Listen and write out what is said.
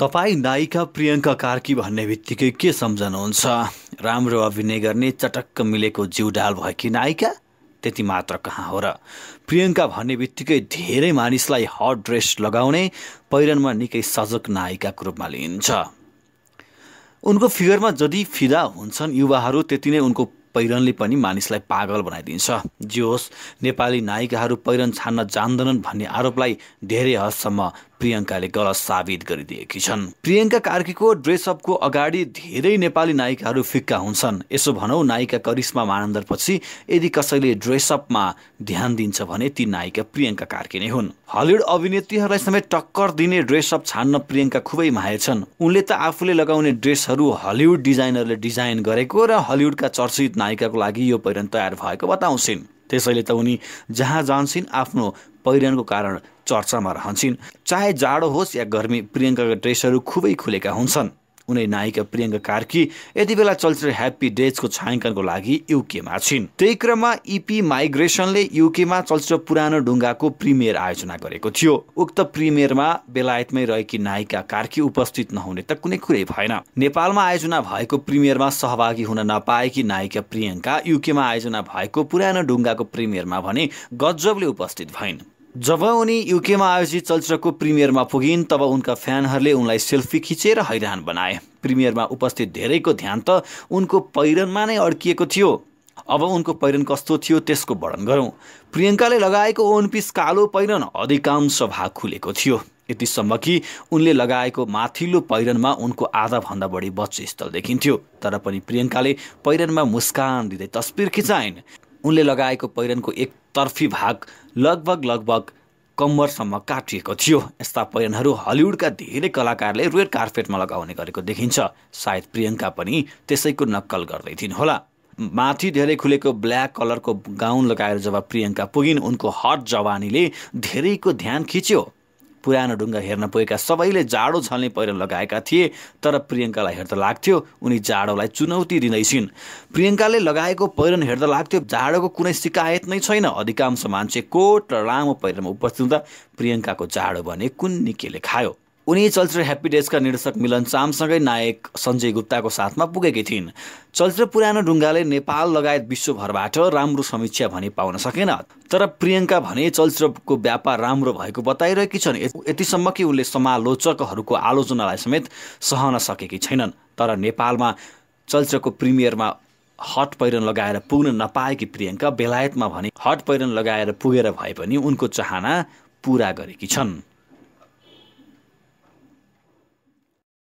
तपाईँ नायिका प्रियङ्का कार्की भन्ने बित्तिकै के सम्झनुहुन्छ राम्रो अभिनय गर्ने चटक्क मिलेको जिउडाल कि नायिका त्यति मात्र कहाँ हो र प्रियङ्का भन्ने बित्तिकै धेरै मानिसलाई हट ड्रेस लगाउने पहिरनमा निकै सजग नायिकाको रूपमा लिइन्छ उनको फिगरमा जति फिदा हुन्छन् युवाहरू त्यति नै उनको पहिरनले पनि मानिसलाई पागल बनाइदिन्छ जे होस् नेपाली नायिकाहरू पहिरन छान्न जान्दैनन् भन्ने आरोपलाई धेरै हदसम्म प्रियङ्काले गलत साबित गरिदिएकी छन् प्रियङ्का कार्कीको ड्रेसअपको अगाडि धेरै नेपाली नायिकाहरू फिक्का हुन्छन् यसो भनौँ नायिका करिश्मा मानन्दर पछि यदि कसैले ड्रेसअपमा ध्यान दिन्छ भने ती नायिका प्रियङ्का कार्की नै हुन् हलिउड अभिनेत्रीहरूलाई समेत टक्कर दिने ड्रेसअप छान्न प्रियङ्का खुबै माहिर छन् उनले त आफूले लगाउने ड्रेसहरू हलिउड डिजाइनरले डिजाइन गरेको र हलिउडका चर्चित नायिकाको लागि यो पहिरन तयार भएको बताउँछिन् त्यसैले त उनी जहाँ जान्छन् आफ्नो पहिरनको कारण चर्चामा रहन्छन् चाहे जाडो होस् या गर्मी प्रियङ्काका ड्रेसहरू खुबै खुलेका हुन्छन् उनै नायिका प्रियङ्का कार्की यति बेला चलचित्र ह्याप्पी डेजको छायाङ्कनको लागि युकेमा छिन् त्यही क्रममा इपी e माइग्रेसनले युकेमा चलचित्र पुरानो ढुङ्गाको प्रिमियर आयोजना गरेको थियो उक्त प्रिमियरमा बेलायतमै रहेकी नायिका कार्की उपस्थित नहुने त कुनै कुरै भएन नेपालमा आयोजना भएको प्रिमियरमा सहभागी हुन नपाएकी नायिका प्रियङ्का युकेमा आयोजना भएको पुरानो ढुङ्गाको प्रिमियरमा भने गजबले उपस्थित भइन् जब उनी युकेमा आयोजित चलचित्रको प्रिमियरमा पुगिन् तब उनका फ्यानहरूले उनलाई सेल्फी खिचेर हैरान बनाए प्रिमियरमा उपस्थित धेरैको ध्यान त उनको पहिरनमा नै अड्किएको थियो अब उनको पहिरन कस्तो थियो त्यसको वर्णन गरौँ प्रियङ्काले लगाएको ओन पिस कालो पहिरन अधिकांश भाग खुलेको थियो यतिसम्म कि उनले लगाएको माथिल्लो पहिरनमा उनको आधाभन्दा बढी बच्चे स्थल देखिन्थ्यो तर पनि प्रियङ्काले पहिरनमा मुस्कान दिँदै तस्बिर खिचाइन् उनले लगाएको पहिरनको एकतर्फी भाग लगभग लगभग कम्मरसम्म काटिएको थियो यस्ता पहिरनहरू हलिउडका धेरै कलाकारले रेड कार्पेटमा लगाउने गरेको देखिन्छ सायद प्रियङ्का पनि त्यसैको नक्कल गर्दै थिइन् होला माथि धेरै खुलेको ब्ल्याक कलरको गाउन लगाएर जब प्रियङ्का पुगिन् उनको हट जवानीले धेरैको ध्यान खिच्यो पुरानो ढुङ्गा हेर्न पुगेका सबैले जाडो छल्ने पहिरो लगाएका थिए तर प्रियङ्कालाई हेर्दा लाग्थ्यो उनी जाडोलाई चुनौती दिँदैछिन् प्रियङ्काले लगाएको पहिरन हेर्दा लाग्थ्यो जाडोको कुनै सिकायत नै छैन अधिकांश मान्छे कोट र लामो पहिरोमा उपस्थित हुँदा प्रियङ्काको जाडो भने कुन निकेले खायो उनी चलचित्र ह्याप्पी डेजका निर्देशक मिलन चामसँगै नायक सञ्जय गुप्ताको साथमा पुगेकी थिइन् चलचित्र पुरानो ढुङ्गाले नेपाल लगायत विश्वभरबाट राम्रो समीक्षा भने पाउन सकेन तर प्रियङ्का भने चलचित्रको व्यापार राम्रो भएको बताइरहेकी छन् यतिसम्म कि उनले समालोचकहरूको आलोचनालाई समेत सहन सकेकी छैनन् तर नेपालमा चलचित्रको प्रिमियरमा हट पहिरन लगाएर पुग्न नपाएकी प्रियङ्का बेलायतमा भने हट पहिरन लगाएर पुगेर भए पनि उनको चाहना पुरा गरेकी छन्